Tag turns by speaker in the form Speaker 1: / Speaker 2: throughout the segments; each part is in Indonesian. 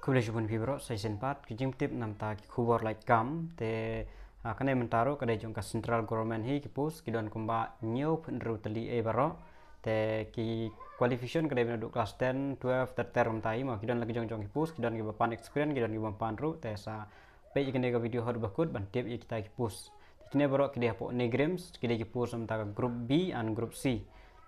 Speaker 1: khu lê fibro sai sen pat tip nam ta ki khubor lai kam te kanai mentaro kade jong ka central government hi ki pus ki don kumba new pun tali e baro te ki qualification kade bena duk class 10 12 terter ta tai ma ki don lagi jong jong ki pus ki don ki bapan experience ki don ki bapan ru te sa pe ikne ka video har bakut ban tip ki ta ki pus kine baro ki kide po negrims kide ki pus nam ta ka group B and group C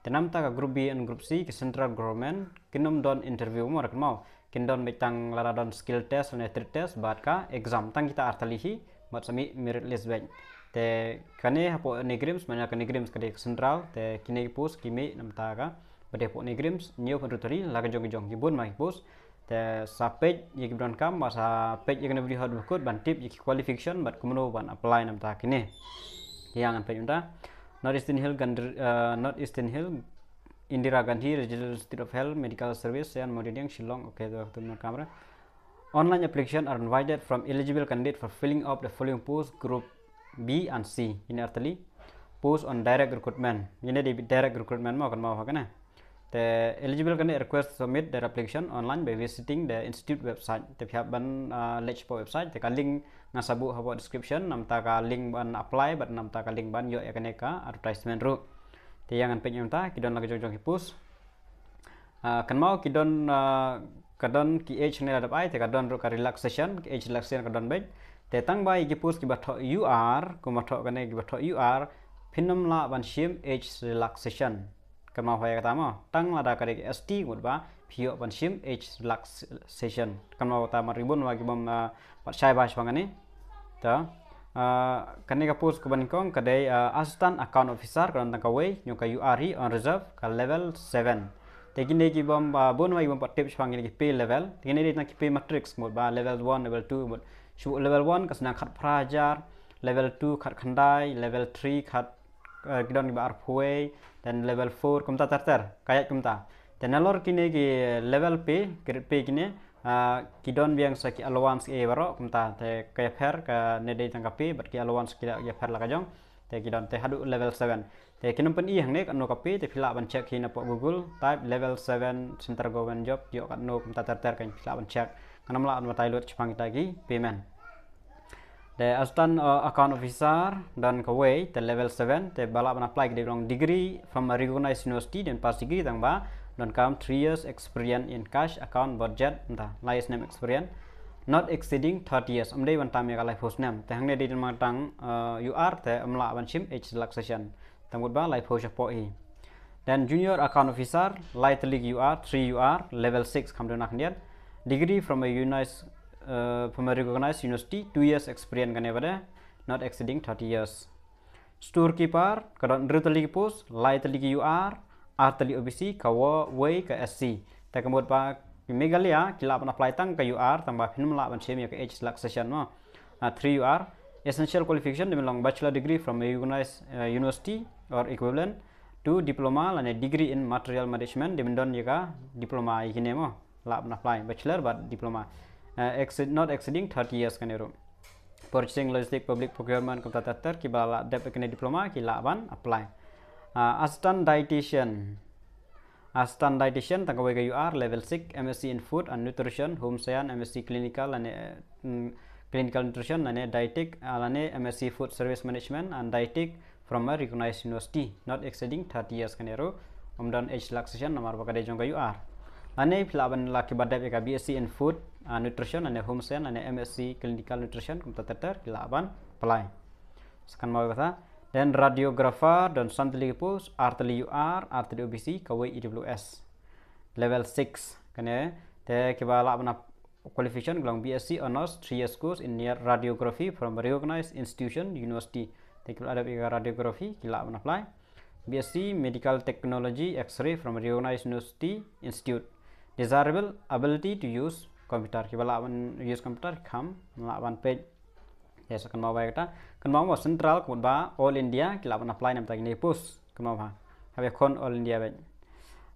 Speaker 1: tenam ta ka group B and grup C ke central government kinom don interview mo mau kindon mitang laradon skill test ne tri test bat ka exam tang kita artalihi mat sami merit list bank te kane hapo negrims mana kane negrims kade sentral te kine pus kimi namta ka bade po negrims new pendutari laga jong jong gibun mai pus te sapet ye gibran kam masa pet ye kane beri hot bukut ban tip ye qualification bat kumno ban apply namta kine yang pej unta North Eastern Hill, uh, North Eastern Hill Indira Gandhi, Regional Institute of Health, Medical Service, and Meridian, Shillong. Okay, the thumbnail camera. Online application are invited from eligible candidate for filling up the following post group B and C. Ini artinya post on direct recruitment. Ini di direct recruitment mau akan mau apa kan eh? The eligible candidate request submit their application online by visiting the institute website. Tapi ban uh, po website, the link ngasabu hawa description, namta ka link ban apply, but namta ka link ban yo ekaneka ya ya advertisement route thì yang page ta kidon lagi jong-jong hipus ah, kan mau kidon ah, kadon ki age ne ladap ai te kadon ro ka relaxation ki age relaxation kadon bai te tang bai ki pus ki batho ur ko ka kane ki you are phinom la ban shim age relaxation kan mau hoya katama tang la da ka S st ngut ba phio ban shim age relaxation kan mau ta ma ribun wa ki bom pat ah, sai ba swangani ta kanega post kaban kong kadai assistant account officer kan tang kawai nyoka URE on reserve ka level 7 tegine ki bom bon wai bom tips pang ki pay level tegine ri na ki pay matrix mod ba level 1 level 2 mod shu level 1 ka sna khat prajar level 2 khat khandai level 3 khat kidon ki bar phoi then level 4 kumta tartar kayak kumta then alor kine ki level pay grade pay kine Ah, kidon biang sa ki ski e baro kumta te kepher ka nede tangkapi bat ki allowance ki kepher la kajong te kidon te hadu level 7 te kinum pen i hang nek no anu kapi te phila ban check hina po google type level 7 center government job yo kan no kumta ter ter kan phila ban check kanam la an matai lut cipang ta gi payment te astan ah, account officer dan kawai te level 7 te bala ban apply ki degree from a recognized university dan pas degree tang ba don't count three years experience in cash account budget the last name experience not exceeding 30 years amdai wan tam ya life host name teh ne din ma tang eh, you are the amla ban sim age relaxation tamut ba life host ya po e dan junior account officer light league you are 3 you are level 6 kam nak nian degree from a united uh, eh, from a recognized university 2 years experience kan ya not exceeding 30 years storekeeper kadon rutali pus light league you are आरतली OBc kawo way ka SC. ta तक ba megalia Meghalaya किला flight tang ka UR यूआर तंबा la ban chem ya ka H lak session ma 3 UR essential qualification de long bachelor degree from a recognized uh, university or equivalent to diploma lane ya degree in material management dia mendon ka diploma ikine mo lab na apply bachelor but diploma uh, exceed not exceeding 30 years kan ero purchasing logistic public procurement kota tatar ki bala dep diploma ki laban apply Ah, Aston Dietitian Aston Dietitian Tagawega UR Level 6 MSc in Food and Nutrition Home Science MSc Clinical and uh, mm, Clinical Nutrition and Dietetic and MSc Food Service Management and Dietetic from a recognized university not exceeding 30 years kanero umdan age relaxation namar bakade jonga UR ane filaban laki badai eka BSc in Food and Nutrition and Home Science and MSc Clinical Nutrition kumta ter, kilaban pelai sekan mau kata then radiographer santri santlipu artliu r artliu bc kawe ews level 6 kane te ya? kibala mana qualification gelang bsc honors 3 years course in near radiography from recognized institution university te kibala ada ika radiography kila mana apply bsc medical technology x-ray from recognized university institute desirable ability to use computer kibala apna use computer kam lawan page Yes, kenmau baik ta. Kenmau mau sentral ba all India kila pun apply nam tagi pus kenmau ha. Habe kon all India baik.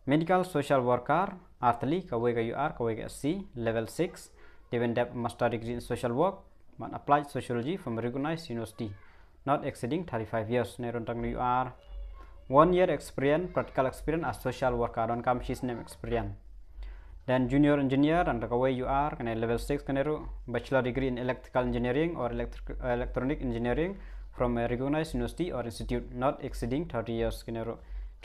Speaker 1: Medical social worker arthli kawai ka UR kawai ka SC level 6 even depth master degree in social work man apply sociology from recognized university not exceeding 35 years ne ron rontang UR one year experience practical experience as social worker don kam she's name experience Dan junior engineer and the way you are can level 6 can bachelor degree in electrical engineering or electric, electronic engineering from a recognized university or institute not exceeding 30 years can 3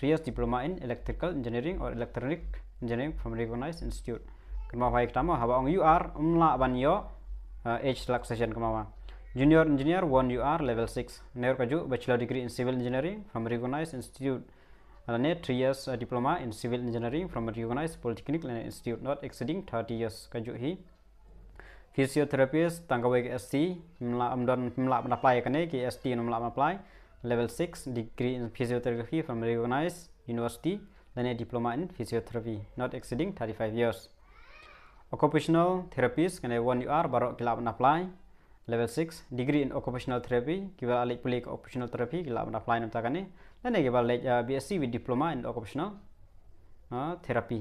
Speaker 1: years diploma in electrical engineering or electronic engineering from recognized institute kemawa baik tama haba ong UR umla ban yo uh, age relaxation kemawa junior engineer one UR level 6 ner kaju bachelor degree in civil engineering from recognized institute Ranate three years uh, diploma in civil engineering from a recognized polytechnic and institute not exceeding 30 years kajuk hi physiotherapist tangawai ST mla amdan mla apply kane ki ST no mla apply level 6 degree in physiotherapy from recognized university then a diploma in physiotherapy not exceeding 35 years occupational therapist kane one you are barok kilap apply level 6 degree in occupational therapy given alik pulik occupational therapy gila amra apply nam takane lane giba uh, bsc with diploma in occupational uh, therapy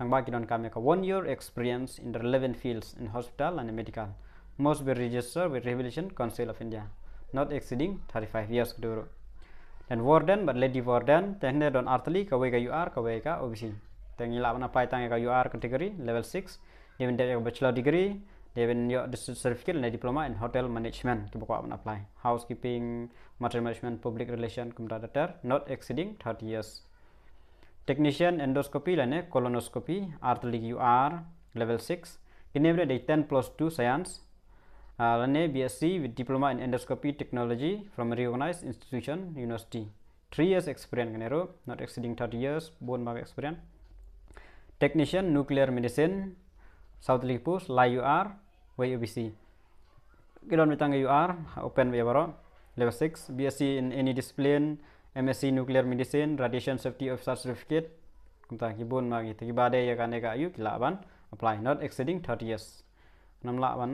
Speaker 1: tangba kidon kam ka one year experience in the relevant fields in hospital and medical must be registered with rehabilitation council of india not exceeding 35 years kudoro dan warden but lady warden tehne don artli ka wega ur ka wega obc tengila amna apply tang ka ur category level 6 given that bachelor degree even your certificate and a diploma in hotel management ke bako apply housekeeping material management public relation computer not exceeding 30 years technician endoscopy lane colonoscopy art league ur level 6 enable day 10 plus 2 science lane bsc with diploma in endoscopy technology from a recognized institution university three years experience ganero not exceeding 30 years bone marrow experience technician nuclear medicine South Lipus, la ur wa Kita akan mitanga ur open we baro level 6 bsc in any discipline msc nuclear medicine radiation safety officer certificate Kita gibon lagi, gi tagi bade ya kane ka ayu kilaban apply not exceeding 30 years namla ban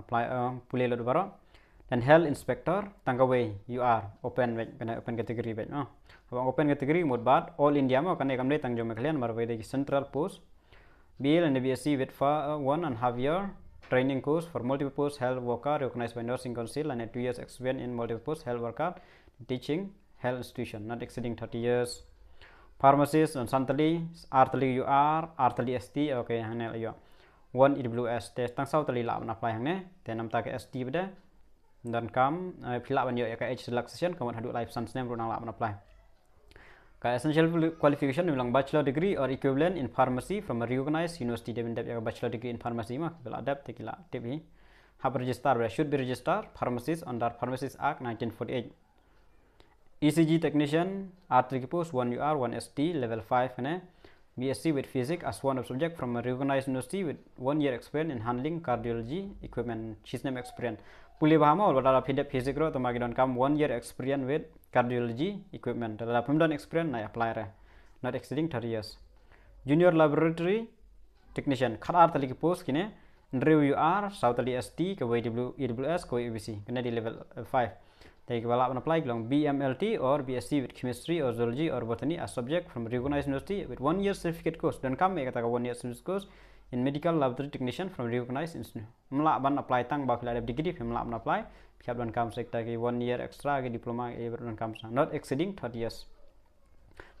Speaker 1: apply pulih lo baro dan health inspector tangaway ur open we open category we no open category mod all india ma kane kamle tangjom kalian marwe de central post Bill and BSc with uh, one and half year training course for multiple post health worker recognized by Nursing Council and a two years experience in multiple post health worker teaching health institution not exceeding 30 years. Pharmacist on uh, Santali, Artali UR, Artali ST, okay, hanel yo. Iya. One EWS test tang sau tali lap na apply te nam ta ke ST bde Dan kam, uh, pila ban yo ya ke age relaxation, kamot hadu life sense name runang lap na apply. ka essential qualification bilang bachelor degree or equivalent in pharmacy from a recognized university dem dep bachelor degree in pharmacy ma bil adap te kila te bi have register should be register pharmacist under pharmacist act 1948 ECG technician R3 post 1 UR 1 ST level 5 ne BSc with Physics as one of subject from a recognized university with one year experience in handling cardiology equipment. She's name experience. पुले भामा और बड़ा फिडेप Physics रो तो मागे डन one year experience with cardiology equipment. Equipment तो लाफम डन एक्सपीरियंस ना not exceeding 30 years. junior laboratory technician khat ar tali ki post kine ndrew ur sautali st ke wws ke abc kena di level 5 Take well and apply along BMLT or BSc with chemistry or zoology or botany as subject from recognized university with one year certificate course. Dan kami katakan one year certificate course in medical laboratory technician from recognized institute. Melak ban apply tang bakal ada degree from melak apply. Pihak dan kamu sekta ke one year extra ke diploma ke dan kamu not exceeding 30 years.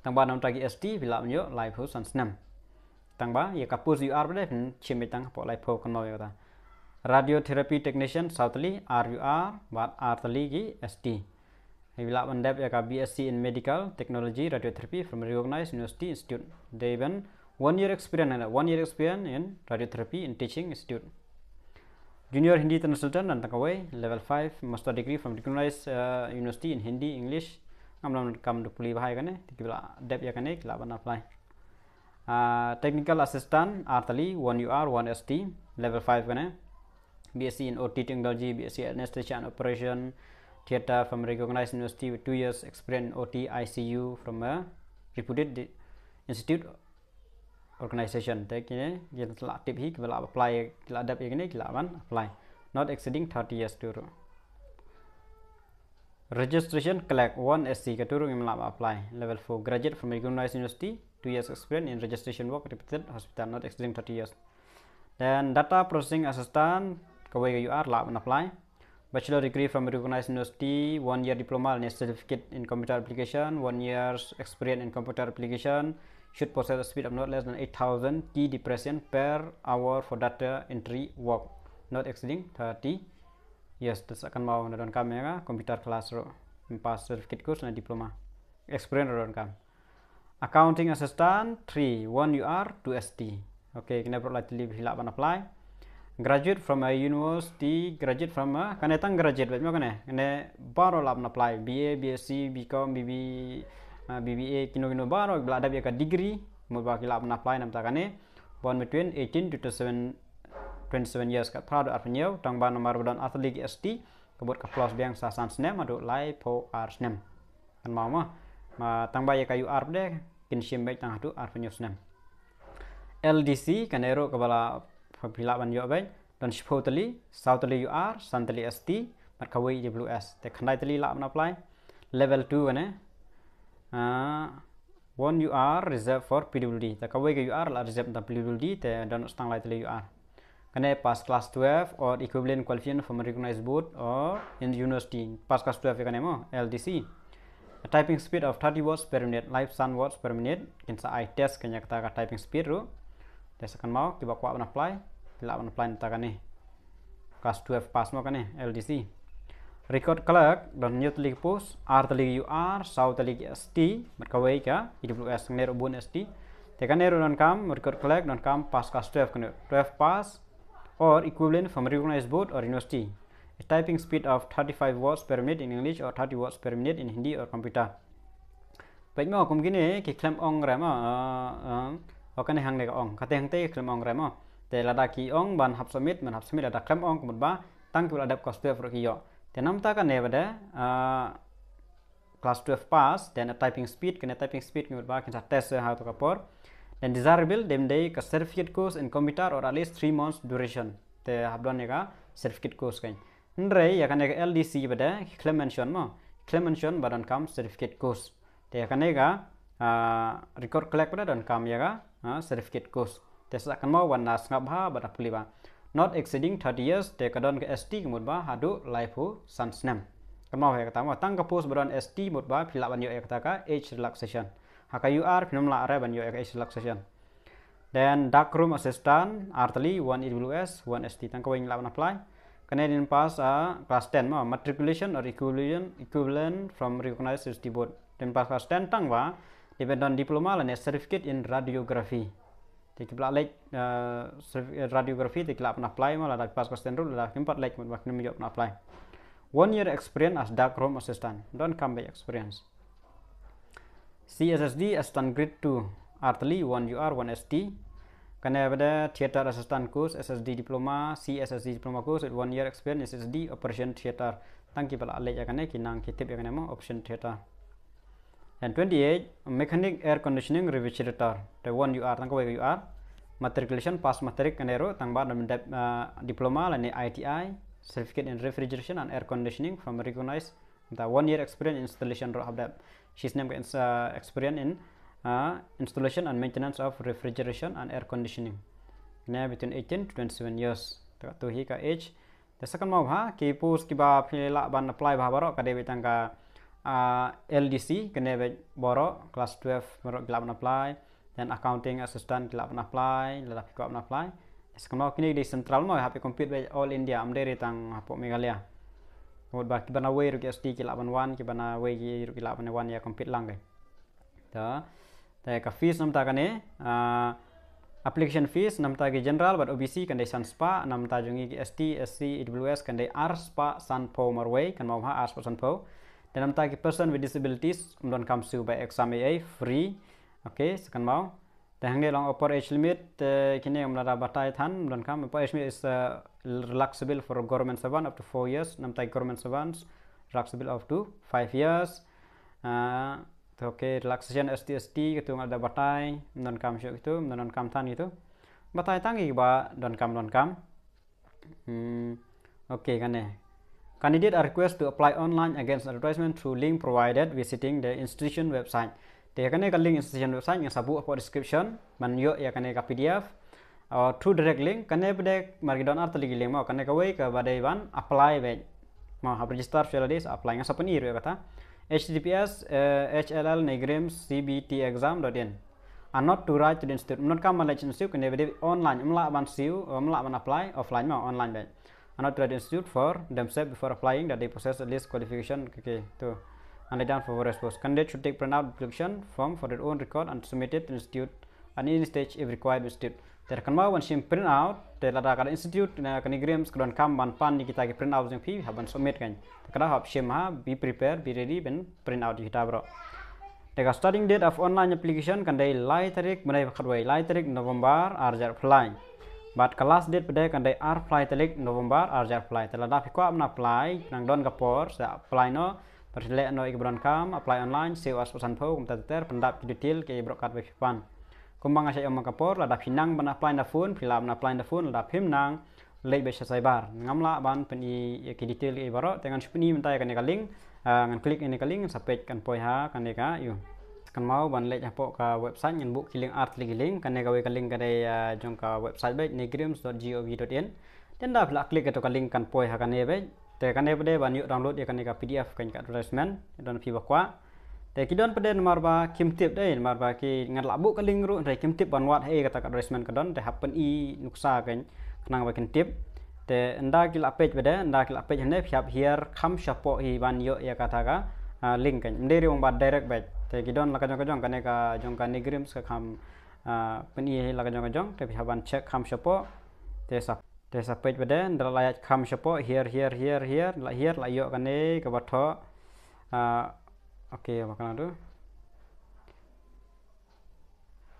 Speaker 1: Tang ba nam tagi ST bila menyo life house and snam. Tang ba ya kapus UR bela pun cemit tang po life house kan mau ya kata. radiotherapy technician Southly RUR बाद Arthly ST He will have depth a BSc in medical technology radiotherapy from recognized university institute they even one year experience one year experience in radiotherapy in teaching institute junior Hindi consultant and takawai level 5 master degree from recognized uh, university in Hindi English amlam kam dupli bhai kane tikibla depth yakane kilaban apply uh, technical assistant Arthly 1 UR 1 ST level 5 kane BSc in OT technology, BSc anesthesia and operation, theater from recognized university with two years experience in OT ICU from a reputed institute organization. Jadi ini kita telah tip hi kita apply kita adapt ini kita apply not exceeding 30 years dulu. Registration collect one SC katuru ngimalap apply level 4 graduate from recognized university 2 years experience in registration work repeated hospital not exceeding 30 years. Then data processing assistant where you are and apply bachelor degree from recognized university one year diploma and a certificate in computer application one year's experience in computer application should possess a speed of not less than 8000 key depression per hour for data entry work not exceeding 30 yes terus akan mau nodon kamera computer class ro certificate course dan diploma experience nodon kam accounting assistant 3 one UR 2 ST oke okay, kena perlu lagi hilak apply graduate from a university graduate from a kane tang graduate bet mo kane kane baro lab na apply BA BSc BCom BB uh, BBA kino kino baro bla bi ka degree mo ba ki lab na apply nam ta kane born between 18 to 27 27 years ka proud ar nyew tang ba nomor don athletic ST kebut ka plus biang sa san snem adu lai po ar snem kan mau ma tang ba ye ka ar de kin sim bet tang adu ar nyew snem LDC ero kebala pila ban yo bai dan shifo tali sau tali ur san tali st mar kawai ws te khandai tali la apply level 2 ane ah, one you are reserved for pwd te kawai ke you la reserved ta pwd te don stang lai tali UAR. kane pass class 12 or equivalent qualification from a recognized board or in university pass class 12 kane mo ldc a typing speed of 30 words per minute live sun words per minute kinsa i test kanya kata typing speed ru tesakan mau kiba kwa apply plan planetakane kas 12 pasmakane LDC record clerk dan new telik pus R teligi UR South teligi ST merkawai ka hidup lu S ngeru ST tekan ngeru dan kam record clerk dan kam pas kas 12 kene 12 pas or equivalent from recognized board or university A typing speed of 35 words per minute in English or 30 words per minute in Hindi or computer baik mau kum gini ki klem ong rema akan eh, eh, oh, hang nek ong kate hang te klem ong rema te lada ki ong ban hap summit man hap summit lada klem ong kumut ba tang ki adap cost of ki yo te nam ta ka nevade class 12 pass then a typing speed kena typing speed kumut ba kinsa test ha to ka por then desirable dem day ka certificate course in computer or at least 3 months duration te habdon ka certificate course kain nre yakane ka ldc bade klem mention mo claim mention badan kam certificate course te ya yakane ga record collect bade don kam yaga certificate course tesa mau wan nas ngap ha bada phliba not exceeding 30 years te kadon ke st mut ba hadu life hu sansnam kanma he kata mau tang ke post badan st mud ba phila ban yo ek kata ka age relaxation haka you are pinom la are ban yo ek age relaxation then dark room assistant artly 1 ws 1 st tang ka wing la ban apply Canadian pass a ah, class 10 ma matriculation or equivalent equivalent from recognized university board. Dan pass class 10 tang ba depend on diploma and certificate in radiography. Dikip like eh, eh, radiografi dikip nak apply malah dak pas question rule dak empat like mun bakna mi nak apply. One year experience as dark room assistant. Don't come by experience. CSSD assistant grade 2 u 1 UR 1 ST Karena pada theater assistant course SSD diploma CSSD diploma course at one year experience SSD operation theater tangki pala alek ya kane kinang kitip ya kane mo option theater and 28 mechanic air conditioning refrigerator the one you are tangka kawai you are matriculation pass matric and aero tangba uh, diploma and ITI certificate in refrigeration and air conditioning from recognized the one year experience in installation roh abdab she's name is uh, experience in uh, installation and maintenance of refrigeration and air conditioning now nah, between 18 to 27 years to hika age the second mau ha ki pus ki ba phila ban apply ba barok ka ka uh, ah, LDC kena borok kelas 12 merok gelap pernah apply dan accounting assistant gelap pernah apply lelah pikok pernah apply sekolah kini di central mau happy compete by all India amderi tang hapo megalia. Mut ba kibana way ruki SD ki laban wan kibana way ki ruki laban wan ya compete langgai. kai. Ta ta ka fees nam ta kane ah, application fees nam ta general but OBC kan dai san spa nam ta jungi ki ST SC aws kan dai R spa san po marway kan mau ha R spa san po dan am person with disabilities kumlon kam su by exam ai free okay sekan mau dan hangi long upper age limit eh, kini am la batai than mlon kam upper age limit is uh, relaxable for government servant up to 4 years nam tai government servants relaxable up to 5 years uh, okay relaxation STST gitu ada batai mlon kam syuk itu mlon kam than gitu batai tangi ba don kam don kam hmm okay kan ya Candidate are requested to apply online against advertisement through link provided visiting the institution website. They can a link institution website yang sabu apa description, man yo ya kan PDF or through direct link kan pada margi don art link mau kan ka way ke ban apply web. mau hap register shall this apply nga sapani ya kata https uh, eh, hll negrim cbt exam dot in. and not to write to the institute not come knowledge institute kan bade online mula ban siu eh, mla ban apply offline mau online web undergraduate institute for themselves before applying that they possess at least qualification okay to and down for response candidate should take printout application form for their own record and submit it to institute at any stage if required institute terkenal when she print out terada kada institute a kanigrams kudon kam ban pan ni kita ke print out jeng have haban submit can terkada hab shema uh, be prepare be ready when print out kita bro the starting date of online application kan day lai tarik mulai khadwai lai tarik November there flying but kelas dit pede kan dai ar fly telik november ar jar fly tela da piko amna apply nang don kapor sa apply no persile no ikbron kam apply online se was pesan po kum tater pendap detail ke ibrok kat web pan kumbang asai om kapor la da pinang ban apply na phone pilam amna apply na phone la pim nang lei besa saibar ngamla ban peni ke detail ke ibaro tengan spini mentai kan ka link eh, ngan klik ini ka link sapek kan poi ha kan ka yu kan mau ban lek apo ka website nyen buk kiling art li kiling kan ka we ka link kare jong ka website be negrims.gov.in dan dah belak klik atau ka link kan poi ha kan ebe te kan ebe de ban download ya kan ka pdf kan ka advertisement dan fi bakwa te kidon pede nomor ba kim tip de nomor ba ki ngat labu ka link ru re kim tip ban wat he kata ka advertisement ka don te happen i nuksa kan kenang ba kim tip te anda kil apej nda anda kil apej hne fiap here kam shapo hi ban yo ya kata ka link kan ndere wong ba direct baik te gidon laka jong jong kane ka jong ka nigrim ska kam pun iye laka jong jong te haban check kam shopo te sa te sa pej bade ndra layat kam shopo here here here here la here la yo kane ka batho ah, oke bakal adu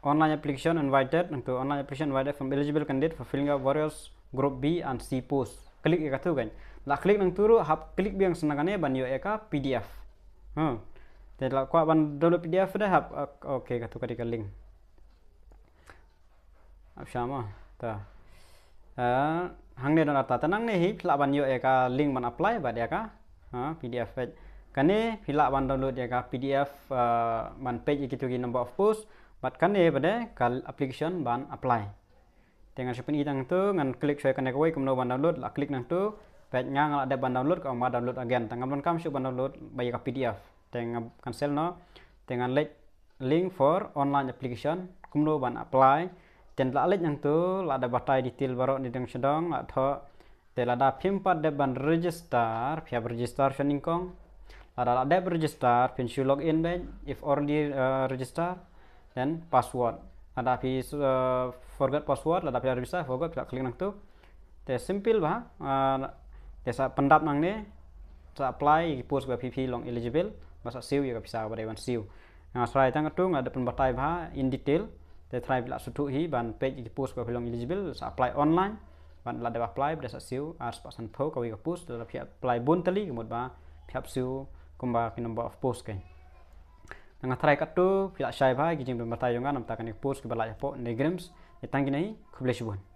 Speaker 1: online application invited untuk online application invited from eligible candidate for filling up various group B and C post klik ya katu kan Lah klik nang turu hap klik biang senangannya ban yo eka PDF hmm jadi kalau kau download PDF dah, hap, okay, kata kau dekat link. Apa sama? Tuh. Hang ni dalam tata nang ni hit, lawan yo eka link man apply, bade eka PDF page. Kene hilak wan download eka PDF man page ikitu ki number of post, bade kene bade kal application ban apply. Dengan siapa ni kita tu, ngan klik saya kena kau ikut nombor download, lah klik nang tu, page ngang ada ban download, kau mau download again. Tangan pun kamu siapa download bayar PDF teng cancel no teng lek link for online application kumno ban apply ten la lek yang tu la da batai detail baro ni deng sedong la tho te la da pim pat de ban register pia register shining kong la da la de register pin shu login be if already uh, register then password la da uh, eh, forget password la da bisa register forget phi klik nang tu te simple ba uh, eh, te sa pendap nang ne sa apply post ba PP long eligible masa siu ya bisa iwan siu nah, yang asrai tang tu ada pembatai bah in detail te try bila sutu hi ban page di post ka belum eligible sa apply online ban lah dapat apply bda sa siu as pasan pho ka wi post dalam pihak apply buntali kemudian bah ba siu kumba ki number of post kan nang try ka tu phi la shai ba ki jing penbatai post ki bala ya negrams